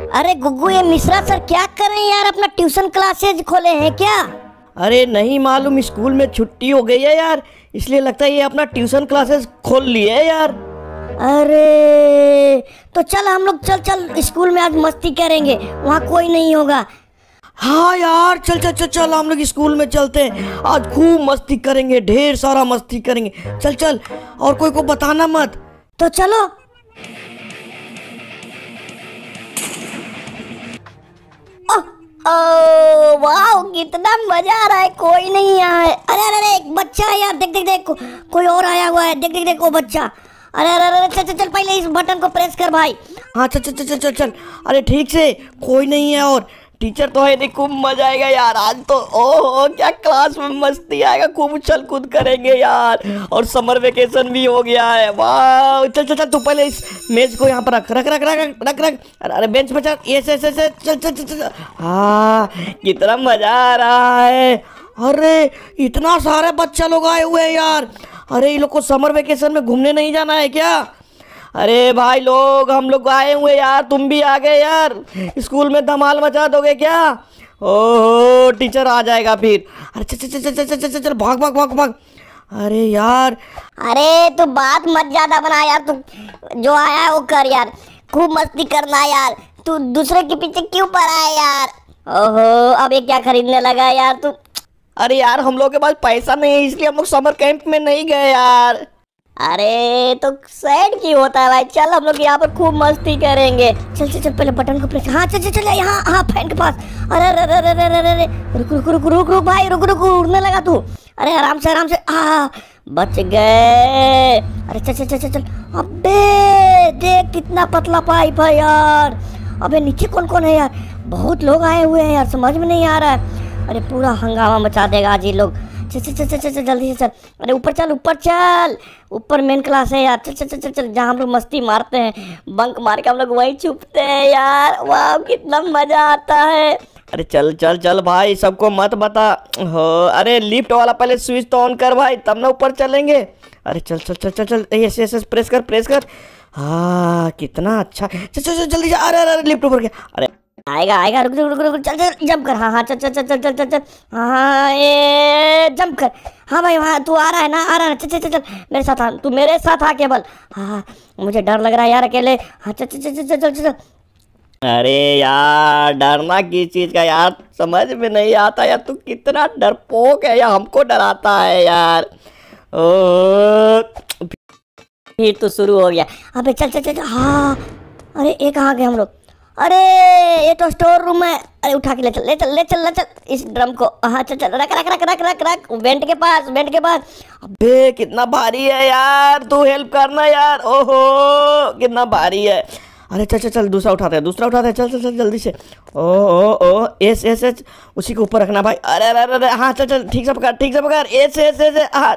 अरे गुग्गू ये मिश्रा सर क्या कर रहे हैं यार अपना ट्यूशन क्लासेज खोले हैं क्या अरे नहीं मालूम स्कूल में छुट्टी हो गई है यार इसलिए लगता है ये अपना ट्यूशन क्लासेस खोल लिए है यार अरे तो चल हम लोग चल चल स्कूल में आज मस्ती करेंगे वहाँ कोई नहीं होगा हाँ यार चल चल चल चल हम लोग स्कूल में चलते हैं आज खूब मस्ती करेंगे ढेर सारा मस्ती करेंगे चल चल और कोई को बताना मत तो चलो वाह oh, कितना मजा आ रहा है कोई नहीं यहाँ है अरे अरे एक बच्चा है यार देख देख देख को, कोई और आया हुआ है देख देख देख वो बच्चा अरे अरे अरे चल चल चल पहले इस बटन को प्रेस कर भाई हाँ चल चल चल चल चल अरे ठीक से कोई नहीं है और टीचर तो है नहीं खूब मजा आएगा यार आज तो ओहो क्या क्लास में मस्ती आएगा खूब उछल कूद करेंगे यार और समर वेकेशन भी हो गया है वाह चल चल चल तू पहले इस मेज को यहाँ पर रख रख रख रख रख रख अरे बेंच पर चल ये से चल चल चल चल हाँ कितना मजा आ रहा है अरे इतना सारे बच्चा लोग आए हुए हैं यार अरे ये लोग को समर वेकेशन में घूमने नहीं जाना है क्या अरे भाई लोग हम लोग आए हुए यार तुम भी आ गए यार स्कूल में धमाल मचा दोगे क्या ओहो टीचर आ जाएगा फिर अरे चल चल चल चल चल चल भाग भाग भाग भाग अरे यार अरे तू बात मत ज्यादा बना यार तू जो आया है वो कर यार खूब मस्ती करना यार तू दूसरे के पीछे क्यों पड़ा है यार ओहो अब ये क्या खरीदने लगा यार तू अरे यार हम लोग के पास पैसा नहीं है इसलिए हम लोग समर कैंप में नहीं गए यार अरे तो सैड क्यों होता है भाई चल हम लोग यहाँ पर खूब मस्ती करेंगे चल चल चल पहले बटन को प्रेस हाँ चल चल चल यहाँ हाँ फैन के पास अरे अरे अरे अरे अरे अरे रुक रुक रुक रुक रुक भाई रुक रुक उड़ने लगा तू अरे आराम से आराम से हाँ बच गए अरे चल चल चल चल चल अबे देख कितना पतला पाइप है यार अबे नीचे कौन कौन है यार बहुत लोग आए हुए हैं यार समझ में नहीं आ रहा है अरे पूरा हंगामा मचा देगा आज ये लोग चल चल चल चल चल चल जल्दी से चल अरे ऊपर चल ऊपर चल ऊपर मेन क्लास है यार चल चल चल चल चल जहाँ हम लोग मस्ती मारते हैं बंक मार के हम लोग वहीं छुपते हैं यार वाह कितना मज़ा आता है अरे चल चल चल भाई सबको मत बता हो अरे लिफ्ट वाला पहले स्विच तो ऑन कर भाई तब ना ऊपर चलेंगे अरे चल चल चल चल चल ऐसे ऐसे प्रेस कर प्रेस कर हाँ कितना अच्छा चल चल चल जल्दी अरे अरे लिफ्ट ऊपर गया अरे आएगा आएगा रुक रुक रुक रुक चल चल जंप कर हाँ हाँ चल चल चल चल चल चल चल हाँ ये जंप कर हाँ भाई वहाँ तू आ रहा है ना आ रहा है चल चल चल चल मेरे साथ आ तू मेरे साथ आ केवल हाँ मुझे डर लग रहा है यार अकेले हाँ चल चल चल चल चल चल अरे यार डरना किस चीज़ का यार समझ में नहीं आता यार तू कितना डरपोक है यार हमको डराता है यार ओ फिर तो शुरू हो गया अबे चल चल चल, हाँ अरे एक आ गए हम लोग अरे ये तो स्टोर रूम है अरे उठा के ले चल ले चल ले चल ले चल इस ड्रम को हाँ चल चल रख रख रख रख रख रख वेंट के पास वेंट के पास अबे कितना भारी है यार तू हेल्प करना यार ओहो कितना भारी है अरे चल चल चल दूसरा उठाते हैं दूसरा उठाते हैं चल चल चल जल्दी से ओ ओ ओ एस एस एस उसी के ऊपर रखना भाई अरे अरे अरे हाँ चल चल ठीक से पकड़ ठीक से पकड़ एस एस एस हाँ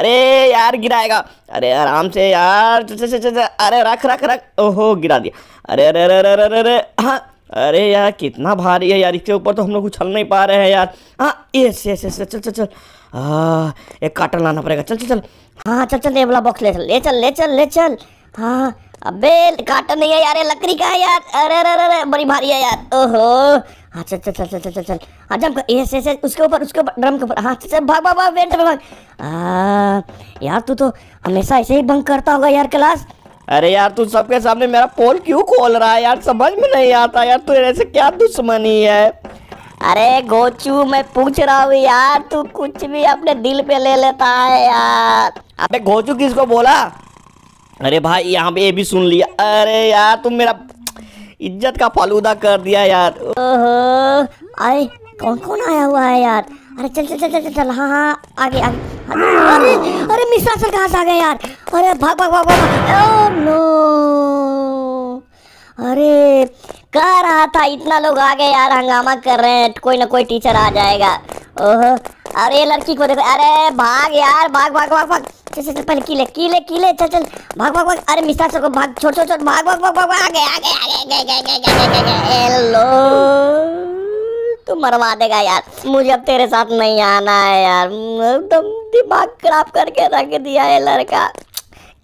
अरे यार गिराएगा अरे आराम से यार चल चल चल अरे रख रख रख ओहो गिरा दिया अरे अरे अरे अरे अरे अरे हाँ अरे यार कितना भारी है यार इसके ऊपर तो हम लोग उछल नहीं पा रहे हैं यार हाँ यस यस यस चल चल चल हाँ एक काटन लाना पड़ेगा चल चल चल हाँ चल चल वाला बॉक्स ले चल ले चल ले चल ले चल हाँ अबे काटन नहीं है यार लकड़ी का है यार अरे अरे अरे बड़ी भारी है यार ओहो हाँ चल चल चल चल चल चल चल हाँ जम कर यस यस उसके ऊपर उसके ऊपर ड्रम के ऊपर हाँ चल भाग भाग भाग वेंट भाग हाँ, आ, यार तू तो हमेशा ऐसे ही बंक करता होगा यार क्लास अरे यार तू सबके सामने मेरा पोल क्यों खोल रहा है यार समझ में नहीं आता यार तू ऐसे क्या दुश्मनी है अरे गोचू मैं पूछ रहा हूँ यार तू कुछ भी अपने दिल पे ले लेता है यार अबे गोचू किसको बोला अरे भाई यहाँ पे ये भी सुन लिया अरे यार तुम मेरा इज्जत का फालूदा कर दिया यार अरे कौन कौन आया हुआ है यार अरे चल चल चल चल चल, हाँ हाँ आगे आगे अरे अरे मिश्रा सर कहाँ से आ गए यार अरे भाग भाग भाग भाग नो अरे कह रहा था इतना लोग आ गए यार हंगामा कर रहे हैं कोई ना कोई टीचर आ जाएगा ओह अरे लड़की को देखो अरे भाग यार भाग भाग भाग भाग, भाग। चल चल चल पहले किले किले किले चल चल भाग भाग भाग अरे मिस्टर सको भाग छोड़ छोड़ छोड़ भाग भाग भाग भाग आ आ आ गए गए गए आगे गए आगे गए आगे गए हेलो तू मरवा देगा यार मुझे अब तेरे साथ नहीं आना है यार एकदम दिमाग खराब करके रख दिया है लड़का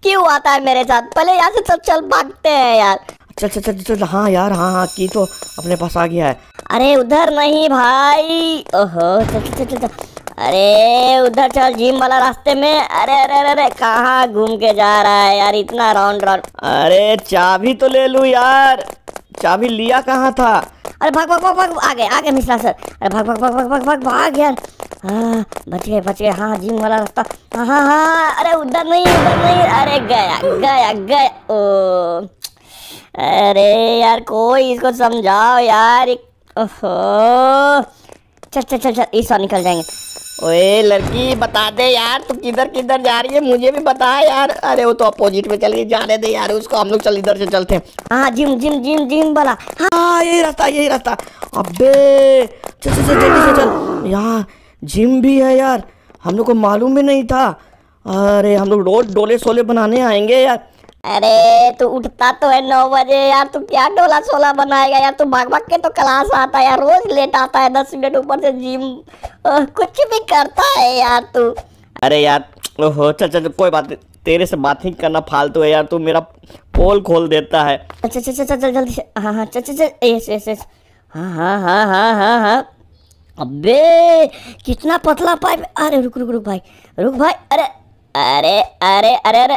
क्यों आता है मेरे साथ पहले यहाँ से सब चल भागते हैं यार चल चल चल चल हाँ यार हाँ हाँ की तो अपने पास आ गया है अरे उधर नहीं भाई ओहो चल चल चल चल अरे उधर चल जिम वाला रास्ते में अरे अरे अरे, अरे कहाँ घूम के जा रहा है यार इतना राउंड राउंड अरे चाबी तो ले लू यार चाबी लिया कहाँ था अरे भाग भाग भाग भाग आ गए आ गए मिश्रा सर अरे भाग भाग भाग भाग भाग भाग भाग यार हाँ बच गए बच गए हाँ जिम वाला रास्ता हाँ, हाँ हाँ अरे उधर नहीं उधर नहीं अरे गया गया गया ओ अरे यार कोई इसको समझाओ यार ओहो चल चल चल चल इस निकल जाएंगे ओए लड़की बता दे यार तू किधर किधर जा रही है मुझे भी बता यार अरे वो तो अपोजिट में चल गई जाने दे यार उसको हम लोग चल इधर से चलते हैं हाँ जिम जिम जिम जिम भला हाँ।, हाँ यही रास्ता यही रास्ता अबे चल चल चल चल चल यहाँ जिम भी है यार हम लोग को मालूम भी नहीं था अरे हम लोग रोज डोले सोले बनाने आएंगे यार अरे तू उठता तो है नौ बजे यार तू क्या डोला सोला बनाएगा यार तू भाग भाग के तो क्लास आता है यार रोज लेट आता है दस मिनट ऊपर से जिम कुछ भी करता है यार तू अरे यार ओहो चल चल कोई बात नहीं तेरे से बात नहीं करना फालतू है यार तू मेरा पोल खोल देता है अच्छा चल चल चल जल्दी हाँ हाँ चल चल यस यस यस हाँ हाँ हाँ हाँ हाँ हाँ अबे कितना पतला पाइप अरे रुक रुक रुक भाई रुक भाई अरे अरे अरे अरे अरे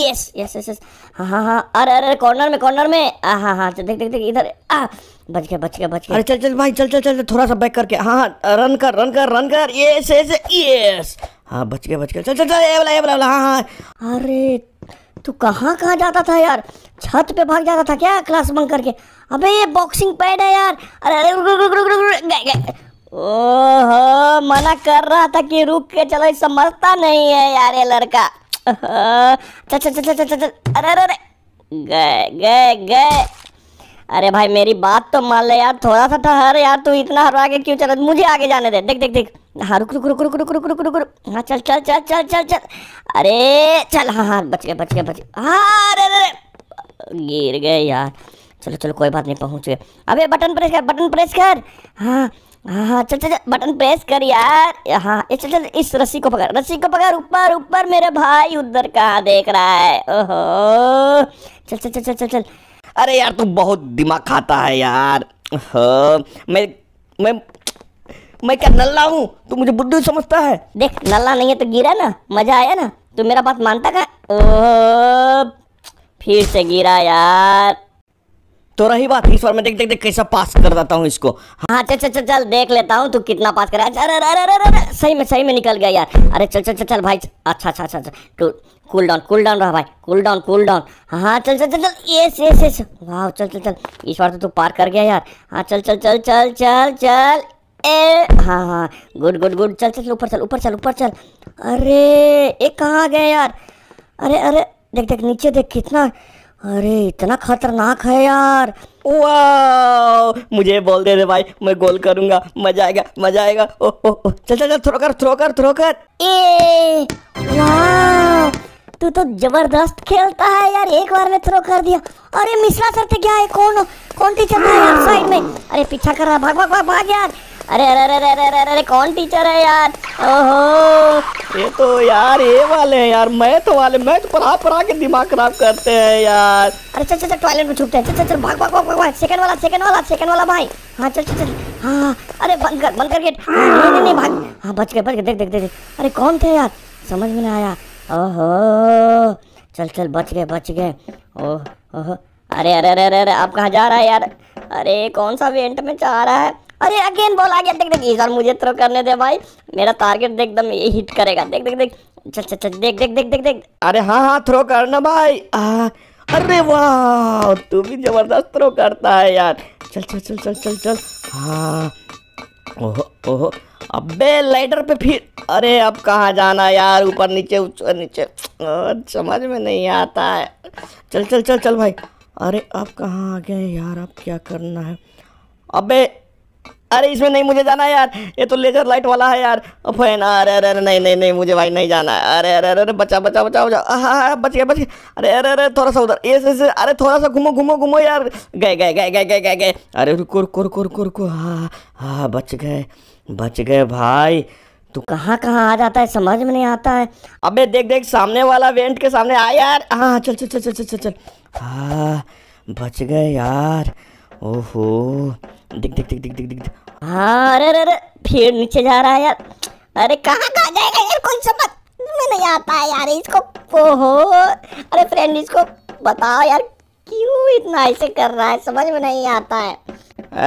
यस यस यस यस हाँ हाँ हाँ अरे अरे कॉर्नर में कॉर्नर में हाँ हाँ देख देख देख इधर आ बच गया बच गया बच गया अरे चल चल भाई चल चल चल थोड़ा सा बैक करके हाँ हाँ रन कर रन कर रन कर यस यस यस हाँ बच गया बच गया चल चल चल ये वाला ये वाला हाँ हाँ अरे तू कहाँ कहाँ जाता था यार छत पे भाग जाता था क्या क्लास बंक करके अबे ये बॉक्सिंग पैड है यार अरे अरे रुक रुक रुक रुक रुक ओह मना कर रहा था कि रुक के चलो समझता नहीं है यार ये लड़का चल चल चल चल चल अरे अरे अरे गए गए गए अरे भाई मेरी बात तो मान ले यार थोड़ा सा ठहर यार तू इतना हरवा के क्यों चल मुझे आगे जाने दे देख देख देख हाँ रुक रुक रुक रुक रुक रुक रुक रुक हाँ चल चल चल चल चल चल अरे चल हाँ हाँ बच गए बच गए बच हाँ अरे अरे गिर गए यार चलो चलो कोई बात नहीं पहुँच गए अबे बटन प्रेस कर बटन प्रेस कर हाँ हाँ चल चल बटन प्रेस कर यार हाँ चल चल इस रस्सी को पकड़ रस्सी को पकड़ ऊपर ऊपर मेरे भाई उधर कहाँ देख रहा है ओहो चल चल चल चल चल चल अरे यार तू बहुत दिमाग खाता है यार ओहो मैं मैं मैं क्या नल्ला हूँ तू मुझे बुद्धू समझता है देख नल्ला नहीं है तो गिरा ना मजा आया ना तू मेरा बात मानता का ओहो फिर से गिरा यार तो रही बात इस बार मैं देख देख देख कैसा पास कर देता हूँ इसको हाँ चल चल चल चल देख लेता हूँ तू कितना पास कर अरे अरे अरे अरे सही में सही में निकल गया यार अरे चल चल चल चल भाई अच्छा अच्छा अच्छा अच्छा कूल डाउन कूल डाउन रहा भाई कूल डाउन कूल डाउन हाँ चल चल चल चल यस यस यस वाह चल चल चल इस बार तो तू पार कर गया यार हाँ चल चल चल चल चल चल ए हाँ हाँ गुड गुड गुड चल चल ऊपर चल ऊपर चल ऊपर चल अरे ये कहाँ गए यार अरे अरे देख देख नीचे देख कितना अरे इतना खतरनाक है यार मुझे बोल दे दे भाई मैं गोल करूंगा मजा आएगा मजा आएगा ओ, ओ, ओ, चल चल चल थ्रो कर थ्रो कर थ्रो कर ए तू तो जबरदस्त खेलता है यार एक बार में थ्रो कर दिया अरे मिश्रा सर तो क्या है कौन कौन टीचर था यार साइड में अरे पीछा कर रहा भाग भाग भाग भाग यार अरे अरे अरे अरे अरे अरे अरे कौन टीचर है यार ओहो ये तो यार ये वाले हैं यार मैथ वाले मैथ पढ़ा पढ़ा के दिमाग खराब करते हैं यार अरे चल चल टॉयलेट में छुपते हैं चल चल चल भाग भाग भाग भाग सेकंड वाला सेकंड वाला सेकंड वाला भाई हाँ चल चल चल हाँ अरे बंद कर बंद कर गेट नहीं नहीं नहीं भाग हाँ बच गए बच गए देख देख देख अरे कौन थे यार समझ में ना आया ओहो चल चल बच गए बच गए ओह ओह अरे अरे अरे अरे आप कहाँ जा रहा है यार अरे कौन सा वेंट में जा रहा है अरे अगेन बॉल आ गया देख देख इधर मुझे थ्रो करने दे भाई मेरा टारगेट देख एकदम ये हिट करेगा देख देख देख चल चल चल देख देख देख देख देख अरे हाँ हाँ थ्रो करना भाई आ, अरे वाह तू भी जबरदस्त थ्रो करता है यार चल चल चल चल चल चल हाँ ओहो ओहो अबे लाइटर पे फिर अरे अब कहाँ जाना यार ऊपर नीचे ऊपर नीचे समझ में नहीं आता है चल चल चल चल भाई अरे अब कहाँ आ गए यार अब क्या करना है अबे अरे इसमें नहीं मुझे जाना है यार ये तो लेजर लाइट वाला है यार फैन अरे अरे अरे नहीं नहीं नहीं मुझे भाई नहीं जाना है अरे अरे अरे बचा बचा बचा बचा हाँ बच गया बच गया अरे अरे अरे थोड़ा सा उधर ऐसे ऐसे अरे थोड़ा सा घूमो घूमो घूमो यार गए गए गए गए गए गए गए अरे रुको रुको रुको रुको रुको हाँ हाँ बच गए बच गए भाई तू कहाँ कहाँ आ जाता है समझ में नहीं आता है अबे देख देख सामने वाला वेंट के सामने आ यार हाँ चल चल चल चल चल चल चल हाँ बच गए यार ओहो दिख दिख दिख दिख दिख दिख हाँ अरे अरे अरे फिर नीचे जा रहा है यार अरे कहाँ कहाँ जाएगा यार कोई समझ में नहीं आता है यार इसको ओहो अरे फ्रेंड इसको बताओ यार क्यों इतना ऐसे कर रहा है समझ में नहीं आता है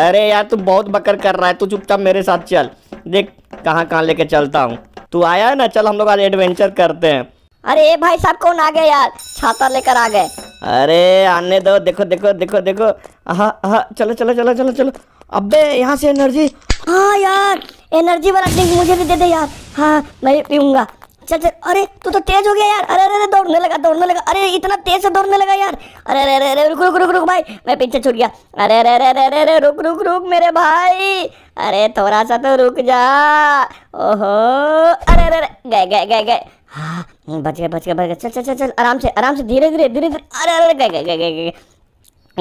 अरे यार तू बहुत बकर कर रहा है तू चुपचाप मेरे साथ चल देख कहाँ कहाँ लेके चलता हूँ तू आया है ना चल हम लोग आज एडवेंचर करते हैं अरे भाई साहब कौन आ गए यार छाता लेकर आ गए अरे आने दो देखो देखो देखो देखो हाँ चलो चलो चलो चलो चलो अबे यहाँ से एनर्जी हाँ यार एनर्जी वाला ड्रिंक मुझे भी दे दे यार हाँ मैं भी पीऊंगा चल चल अरे तू तो तेज हो गया यार अरे अरे दौड़ने लगा दौड़ने लगा अरे इतना तेज से दौड़ने लगा यार अरे अरे अरे रुक रुक रुक रुक भाई मैं पीछे छूट गया अरे अरे अरे अरे अरे रुक रुक रुक मेरे भाई अरे थोड़ा सा तो रुक जा ओहो अरे अरे गए गए गए गए हाँ बच गए बच गए बच गए चल चल चल चल आराम से आराम से धीरे धीरे धीरे धीरे अरे अरे गए गए गए गए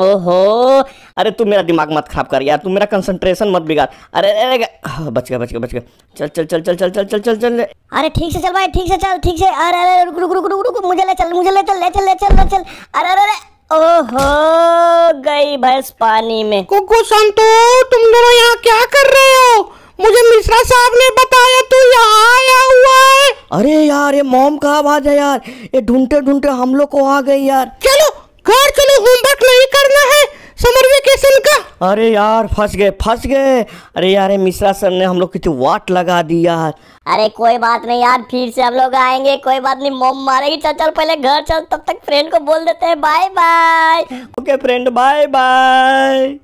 ओहो अरे तू मेरा दिमाग मत खराब कर यार तू मेरा कंसंट्रेशन मत बिगाड़ अरे अरे बच गया बच गया बच गया चल चल चल चल चल चल चल चल चल अरे ठीक से चल भाई ठीक से चल ठीक से अरे अरे रुक रुक रुक रुक रुक मुझे ले चल मुझे ले चल ले चल ले चल चल अरे अरे ओहो गई भैंस पानी में कुकु संतो तुम दोनों यहाँ क्या कर रहे हो मुझे मिश्रा साहब ने बताया तू यहाँ आया हुआ है अरे यार ये मोम का आवाज है यार ये ढूंढते ढूंढते हम लोग को आ गई यार चलो घर चलो होमवर्क नहीं करना है समर वेकेशन का अरे यार फंस गए फंस गए अरे यार मिश्रा सर ने हम लोग की तो वाट लगा दी यार अरे कोई बात नहीं यार फिर से हम लोग आएंगे कोई बात नहीं मोम मारेगी चल चल पहले घर चल तब तक फ्रेंड को बोल देते हैं bye bye okay friend bye bye